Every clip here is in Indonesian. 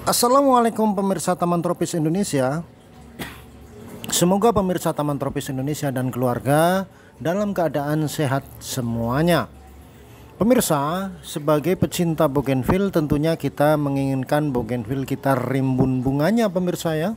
Assalamualaikum pemirsa Taman Tropis Indonesia. Semoga pemirsa Taman Tropis Indonesia dan keluarga dalam keadaan sehat semuanya. Pemirsa, sebagai pecinta bougainville tentunya kita menginginkan bougainville kita rimbun bunganya pemirsa ya.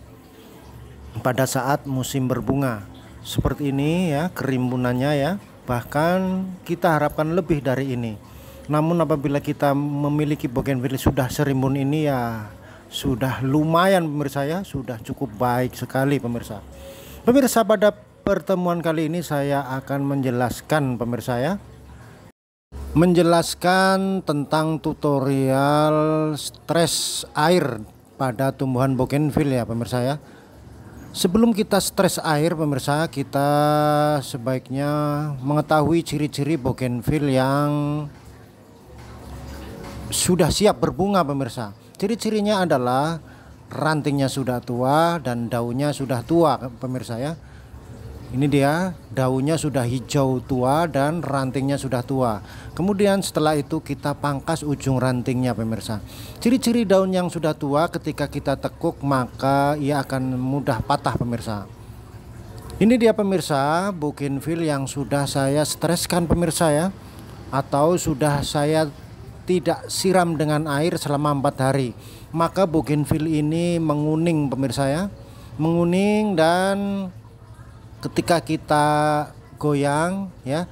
Pada saat musim berbunga. Seperti ini ya kerimbunannya ya. Bahkan kita harapkan lebih dari ini. Namun apabila kita memiliki bougainville sudah serimbun ini ya sudah lumayan pemirsa ya, sudah cukup baik sekali pemirsa. Pemirsa pada pertemuan kali ini saya akan menjelaskan pemirsa ya. Menjelaskan tentang tutorial stres air pada tumbuhan bougainville ya pemirsa ya. Sebelum kita stres air pemirsa, kita sebaiknya mengetahui ciri-ciri bougainville yang sudah siap berbunga pemirsa Ciri-cirinya adalah rantingnya sudah tua dan daunnya sudah tua, pemirsa ya. Ini dia, daunnya sudah hijau tua dan rantingnya sudah tua. Kemudian setelah itu kita pangkas ujung rantingnya pemirsa. Ciri-ciri daun yang sudah tua ketika kita tekuk maka ia akan mudah patah pemirsa. Ini dia pemirsa, bukinfil yang sudah saya streskan pemirsa ya. Atau sudah saya tidak siram dengan air selama empat hari maka bougainville ini menguning pemirsa ya menguning dan ketika kita goyang ya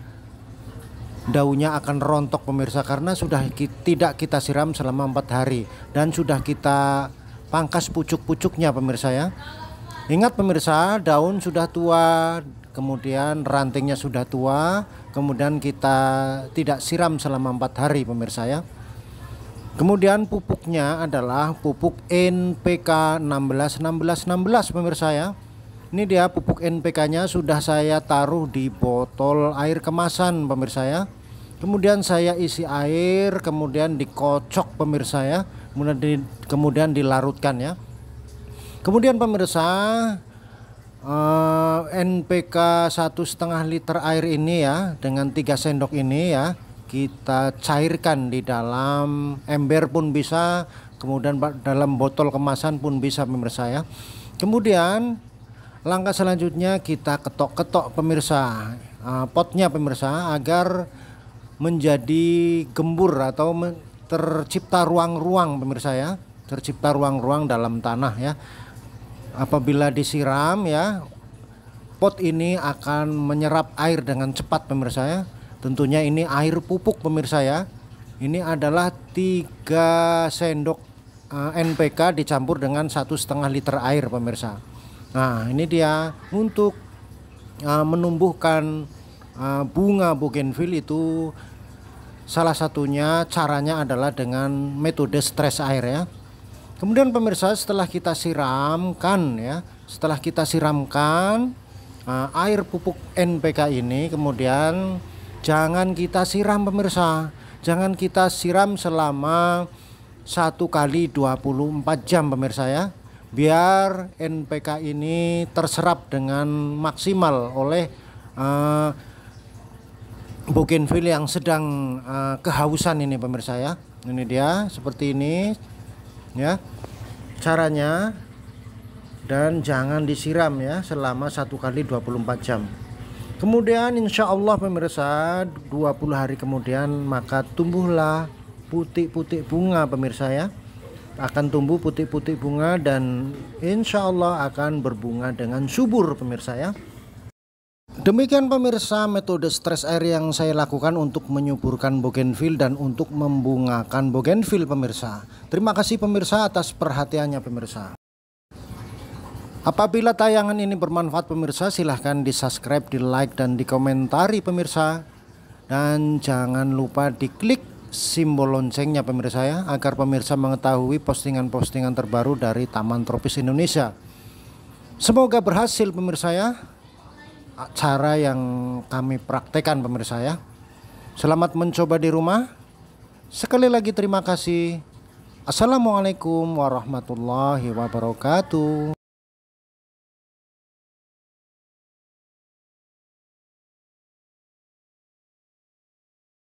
daunnya akan rontok pemirsa karena sudah tidak kita siram selama empat hari dan sudah kita pangkas pucuk-pucuknya pemirsa ya ingat pemirsa daun sudah tua kemudian rantingnya sudah tua, kemudian kita tidak siram selama empat hari pemirsa ya. Kemudian pupuknya adalah pupuk NPK 16 16 16 pemirsa ya. Ini dia pupuk NPK-nya sudah saya taruh di botol air kemasan pemirsa ya. Kemudian saya isi air, kemudian dikocok pemirsa ya. Kemudian kemudian dilarutkan ya. Kemudian pemirsa, Eh, NPK satu setengah liter air ini ya dengan tiga sendok ini ya kita cairkan di dalam ember pun bisa kemudian dalam botol kemasan pun bisa pemirsa ya kemudian langkah selanjutnya kita ketok-ketok pemirsa eh, potnya pemirsa agar menjadi gembur atau tercipta ruang-ruang pemirsa ya tercipta ruang-ruang dalam tanah ya Apabila disiram ya, pot ini akan menyerap air dengan cepat pemirsa ya. Tentunya ini air pupuk pemirsa ya. Ini adalah tiga sendok eh, NPK dicampur dengan satu setengah liter air pemirsa. Nah ini dia untuk eh, menumbuhkan eh, bunga bougainville itu salah satunya caranya adalah dengan metode stres air ya. Kemudian pemirsa setelah kita siramkan ya, setelah kita siramkan uh, air pupuk NPK ini kemudian jangan kita siram pemirsa. Jangan kita siram selama satu kali 24 jam pemirsa ya. Biar NPK ini terserap dengan maksimal oleh uh, bougainville yang sedang uh, kehausan ini pemirsa ya. Ini dia seperti ini ya caranya dan jangan disiram ya selama satu kali 24 jam kemudian insya Allah pemirsa 20 hari kemudian maka tumbuhlah putih-putih bunga pemirsa ya akan tumbuh putih-putih bunga dan insya Allah akan berbunga dengan subur pemirsa ya Demikian pemirsa metode stress air yang saya lakukan untuk menyuburkan bougainville dan untuk membungakan bougainville pemirsa. Terima kasih pemirsa atas perhatiannya pemirsa. Apabila tayangan ini bermanfaat pemirsa silahkan di subscribe, di like dan di komentari pemirsa. Dan jangan lupa di klik simbol loncengnya pemirsa ya agar pemirsa mengetahui postingan-postingan terbaru dari Taman Tropis Indonesia. Semoga berhasil pemirsa ya cara yang kami praktekkan pemirsa ya. Selamat mencoba di rumah. Sekali lagi terima kasih. Assalamualaikum warahmatullahi wabarakatuh.